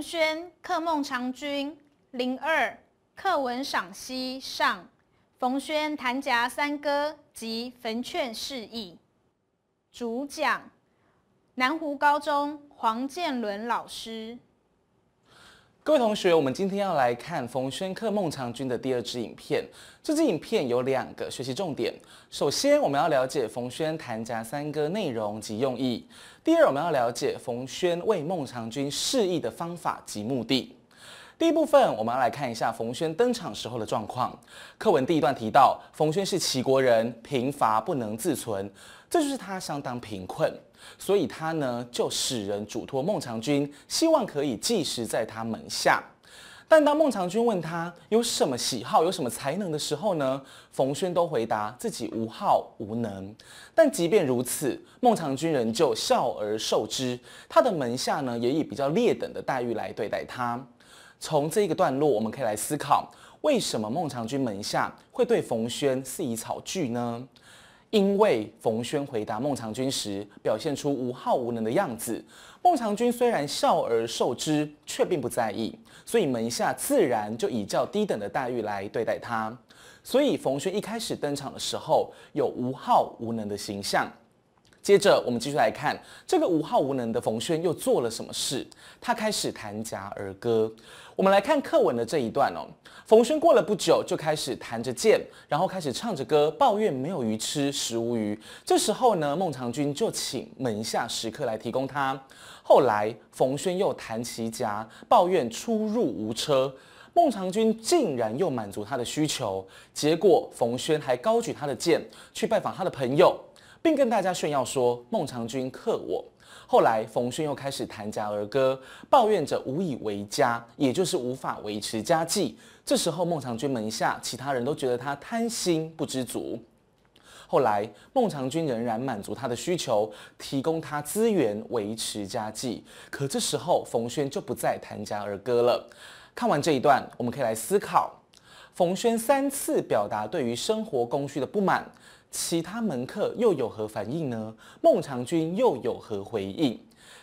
冯轩《客孟尝君》零二课文赏析上，《冯轩弹夹三歌及坟劝示意。主讲南湖高中黄建伦老师。各位同学，我们今天要来看冯轩克孟尝君的第二支影片。这支影片有两个学习重点：首先，我们要了解冯轩谈夹三个内容及用意；第二，我们要了解冯轩为孟尝君示意的方法及目的。第一部分，我们来看一下冯轩登场时候的状况。课文第一段提到，冯轩是齐国人，贫乏不能自存，这就是他相当贫困，所以他呢就使人嘱托孟尝君，希望可以寄食在他门下。但当孟尝君问他有什么喜好、有什么才能的时候呢，冯轩都回答自己无好无能。但即便如此，孟尝君仍旧笑而受之，他的门下呢也以比较劣等的待遇来对待他。从这一个段落，我们可以来思考，为什么孟尝君门下会对冯轩肆意草剧呢？因为冯轩回答孟尝君时，表现出无好无能的样子。孟尝君虽然笑而受之，却并不在意，所以门下自然就以较低等的待遇来对待他。所以冯轩一开始登场的时候，有无好无能的形象。接着，我们继续来看这个无号无能的冯轩又做了什么事。他开始弹铗而歌。我们来看课文的这一段哦。冯轩过了不久就开始弹着剑，然后开始唱着歌，抱怨没有鱼吃食无鱼。这时候呢，孟尝君就请门下食客来提供他。后来，冯轩又弹其铗，抱怨出入无车。孟尝君竟然又满足他的需求。结果，冯轩还高举他的剑去拜访他的朋友。并跟大家炫耀说孟尝君克我。后来冯轩又开始弹铗儿歌，抱怨着无以为家，也就是无法维持家计。这时候孟尝君门下其他人都觉得他贪心不知足。后来孟尝君仍然满足他的需求，提供他资源维持家计。可这时候冯轩就不再弹铗儿歌了。看完这一段，我们可以来思考。冯轩三次表达对于生活供需的不满，其他门客又有何反应呢？孟尝君又有何回应？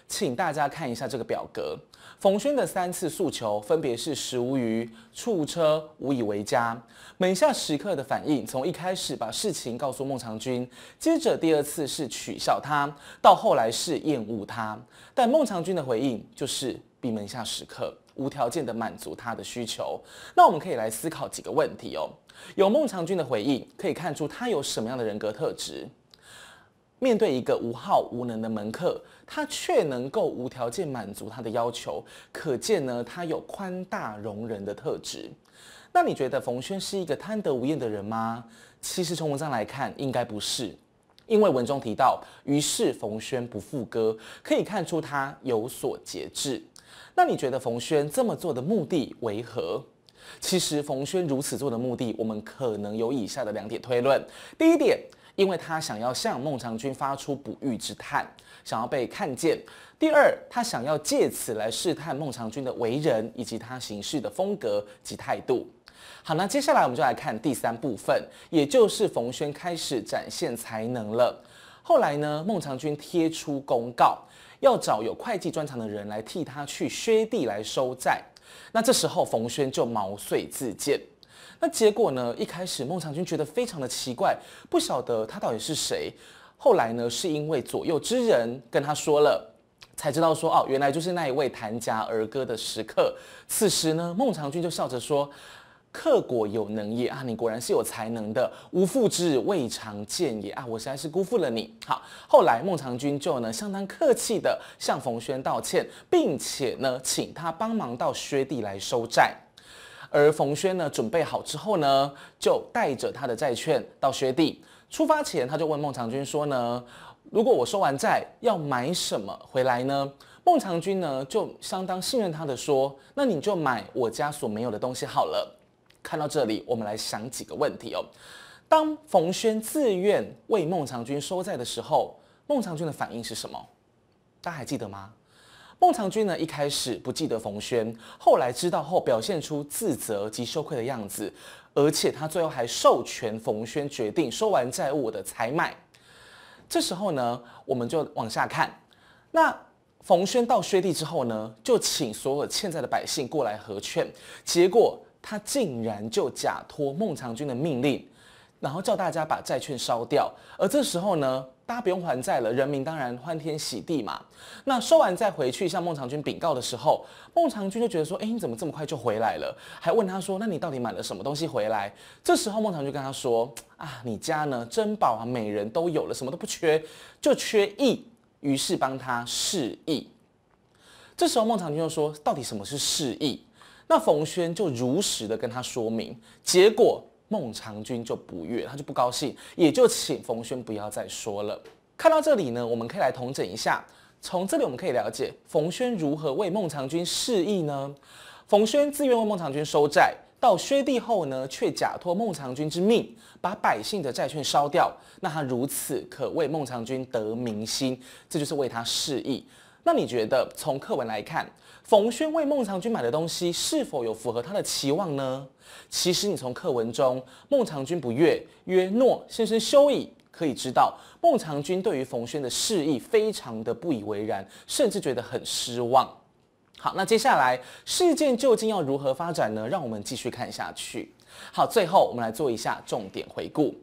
请大家看一下这个表格。冯轩的三次诉求分别是食无鱼、处车无以为家。门下食客的反应从一开始把事情告诉孟尝君，接着第二次是取笑他，到后来是厌恶他。但孟尝君的回应就是闭门下食客。无条件地满足他的需求，那我们可以来思考几个问题哦。有孟尝君的回应可以看出他有什么样的人格特质？面对一个无号无能的门客，他却能够无条件满足他的要求，可见呢他有宽大容人的特质。那你觉得冯轩是一个贪得无厌的人吗？其实从文章来看，应该不是，因为文中提到，于是冯轩不复歌，可以看出他有所节制。那你觉得冯轩这么做的目的为何？其实冯轩如此做的目的，我们可能有以下的两点推论：第一点，因为他想要向孟尝君发出不遇之叹，想要被看见；第二，他想要借此来试探孟尝君的为人以及他行事的风格及态度。好，那接下来我们就来看第三部分，也就是冯轩开始展现才能了。后来呢，孟尝君贴出公告。要找有会计专长的人来替他去削地来收债，那这时候冯轩就毛遂自荐。那结果呢？一开始孟尝君觉得非常的奇怪，不晓得他到底是谁。后来呢，是因为左右之人跟他说了，才知道说哦，原来就是那一位弹家儿歌的食客。此时呢，孟尝君就笑着说。刻果有能也啊，你果然是有才能的。无复之，未尝见也啊，我实在是辜负了你。好，后来孟尝君就呢相当客气的向冯轩道歉，并且呢请他帮忙到薛地来收债。而冯轩呢准备好之后呢，就带着他的债券到薛地。出发前他就问孟尝君说呢，如果我收完债要买什么回来呢？孟尝君呢就相当信任他的说，那你就买我家所没有的东西好了。看到这里，我们来想几个问题哦。当冯轩自愿为孟尝君收债的时候，孟尝君的反应是什么？大家还记得吗？孟尝君呢一开始不记得冯轩，后来知道后表现出自责及羞愧的样子，而且他最后还授权冯轩决定收完债务的才买。这时候呢，我们就往下看。那冯轩到薛地之后呢，就请所有欠债的百姓过来和劝，结果。他竟然就假托孟尝君的命令，然后叫大家把债券烧掉。而这时候呢，大家不用还债了，人民当然欢天喜地嘛。那说完再回去向孟尝君禀告的时候，孟尝君就觉得说：“哎，你怎么这么快就回来了？”还问他说：“那你到底买了什么东西回来？”这时候孟尝君跟他说：“啊，你家呢，珍宝啊，美人都有了，什么都不缺，就缺义。于是帮他示意。这时候孟尝君又说：“到底什么是示意？”那冯轩就如实的跟他说明，结果孟尝君就不悦，他就不高兴，也就请冯轩不要再说了。看到这里呢，我们可以来统整一下。从这里我们可以了解冯轩如何为孟尝君示意呢？冯轩自愿为孟尝君收债，到薛地后呢，却假托孟尝君之命，把百姓的债券烧掉。那他如此，可为孟尝君得民心，这就是为他示意。那你觉得从课文来看，冯轩为孟尝君买的东西是否有符合他的期望呢？其实你从课文中孟尝君不悦，曰：“诺，先生休矣。”可以知道孟尝君对于冯轩的示意非常的不以为然，甚至觉得很失望。好，那接下来事件究竟要如何发展呢？让我们继续看下去。好，最后我们来做一下重点回顾，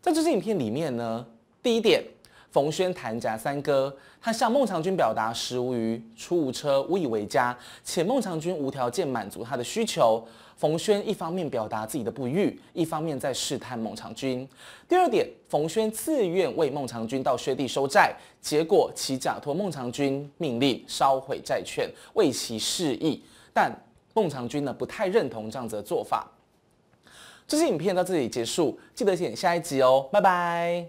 在这支影片里面呢，第一点。冯轩谈铗三哥，他向孟尝君表达食无鱼、出无车、无以为家，且孟尝君无条件满足他的需求。冯轩一方面表达自己的不遇，一方面在试探孟尝君。第二点，冯轩自愿为孟尝君到薛地收债，结果其假托孟尝君命令烧毁债券，为其示意，但孟尝君呢不太认同这样子的做法。这期影片到这里结束，记得点下一集哦，拜拜。